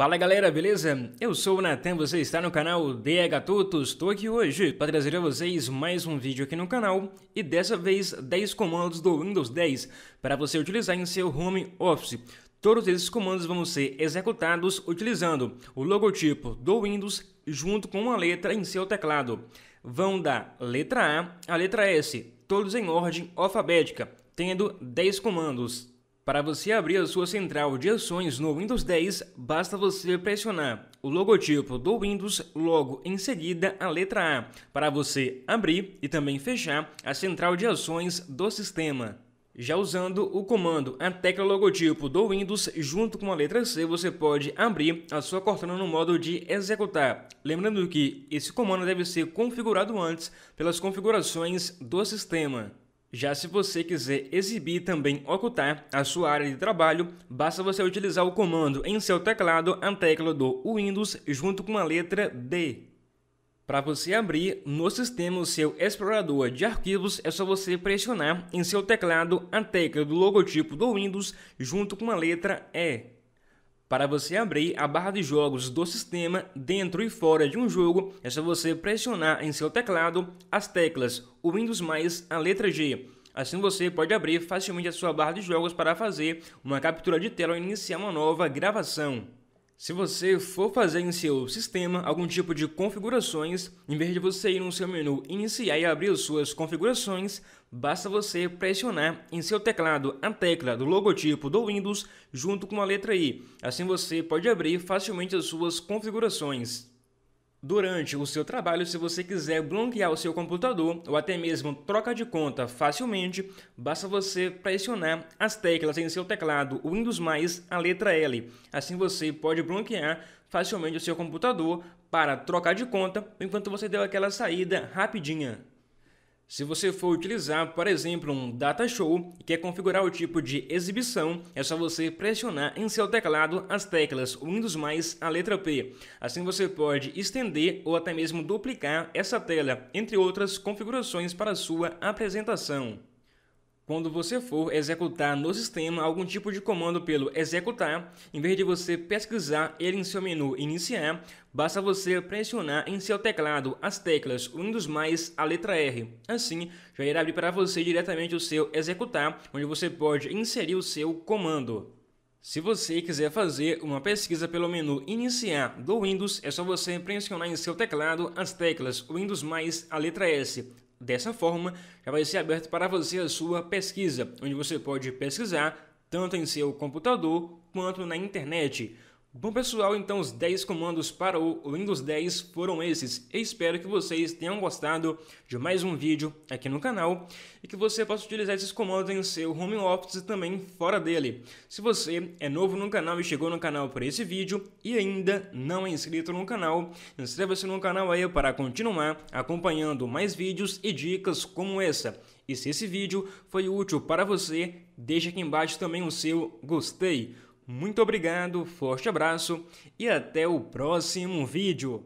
Fala galera, beleza? Eu sou o Natan, você está no canal DH Tutos. Estou aqui hoje para trazer a vocês mais um vídeo aqui no canal e dessa vez 10 comandos do Windows 10 para você utilizar em seu home office. Todos esses comandos vão ser executados utilizando o logotipo do Windows junto com uma letra em seu teclado. Vão da letra A à letra S, todos em ordem alfabética, tendo 10 comandos. Para você abrir a sua central de ações no Windows 10, basta você pressionar o logotipo do Windows logo em seguida a letra A, para você abrir e também fechar a central de ações do sistema. Já usando o comando a tecla logotipo do Windows junto com a letra C, você pode abrir a sua Cortana no modo de executar. Lembrando que esse comando deve ser configurado antes pelas configurações do sistema. Já se você quiser exibir e também ocultar a sua área de trabalho, basta você utilizar o comando em seu teclado, a tecla do Windows junto com a letra D. Para você abrir no sistema o seu explorador de arquivos, é só você pressionar em seu teclado a tecla do logotipo do Windows junto com a letra E. Para você abrir a barra de jogos do sistema dentro e fora de um jogo, é só você pressionar em seu teclado as teclas Windows mais a letra G. Assim você pode abrir facilmente a sua barra de jogos para fazer uma captura de tela ou iniciar uma nova gravação. Se você for fazer em seu sistema algum tipo de configurações, em vez de você ir no seu menu iniciar e abrir suas configurações, basta você pressionar em seu teclado a tecla do logotipo do Windows junto com a letra I. Assim você pode abrir facilmente as suas configurações. Durante o seu trabalho, se você quiser bloquear o seu computador ou até mesmo troca de conta facilmente, basta você pressionar as teclas em seu teclado Windows mais a letra L. Assim você pode bloquear facilmente o seu computador para trocar de conta enquanto você deu aquela saída rapidinha. Se você for utilizar, por exemplo, um data show e quer configurar o tipo de exibição, é só você pressionar em seu teclado as teclas Windows mais a letra P. Assim você pode estender ou até mesmo duplicar essa tela, entre outras configurações para sua apresentação. Quando você for executar no sistema algum tipo de comando pelo executar, em vez de você pesquisar ele em seu menu iniciar, basta você pressionar em seu teclado as teclas Windows mais a letra R. Assim, já irá abrir para você diretamente o seu executar, onde você pode inserir o seu comando. Se você quiser fazer uma pesquisa pelo menu Iniciar do Windows, é só você pressionar em seu teclado as teclas Windows mais a letra S. Dessa forma, já vai ser aberto para você a sua pesquisa, onde você pode pesquisar tanto em seu computador quanto na internet. Bom pessoal, então os 10 comandos para o Windows 10 foram esses. Eu espero que vocês tenham gostado de mais um vídeo aqui no canal e que você possa utilizar esses comandos em seu home office e também fora dele. Se você é novo no canal e chegou no canal por esse vídeo e ainda não é inscrito no canal, inscreva-se no canal aí para continuar acompanhando mais vídeos e dicas como essa. E se esse vídeo foi útil para você, deixe aqui embaixo também o seu gostei. Muito obrigado, forte abraço e até o próximo vídeo.